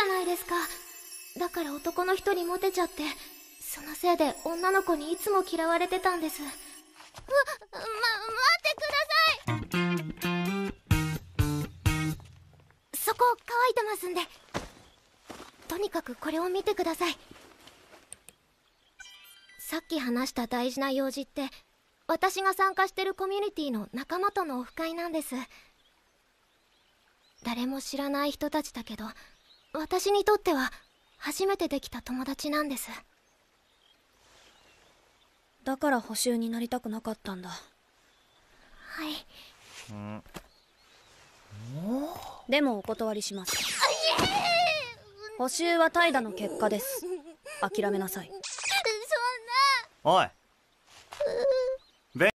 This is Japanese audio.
ゃないですかだから男の人にモテちゃってそのせいで女の子にいつも嫌われてたんですま待ってくださいそこ乾いてますんでとにかくこれを見てくださいさっき話した大事な用事って私が参加してるコミュニティの仲間とのオフ会なんです誰も知らない人たちだけど私にとっては初めてできた友達なんですだから補習になりたくなかったんだはい、うん、でもお断りします補習は怠惰の結果です諦めなさいそんなおい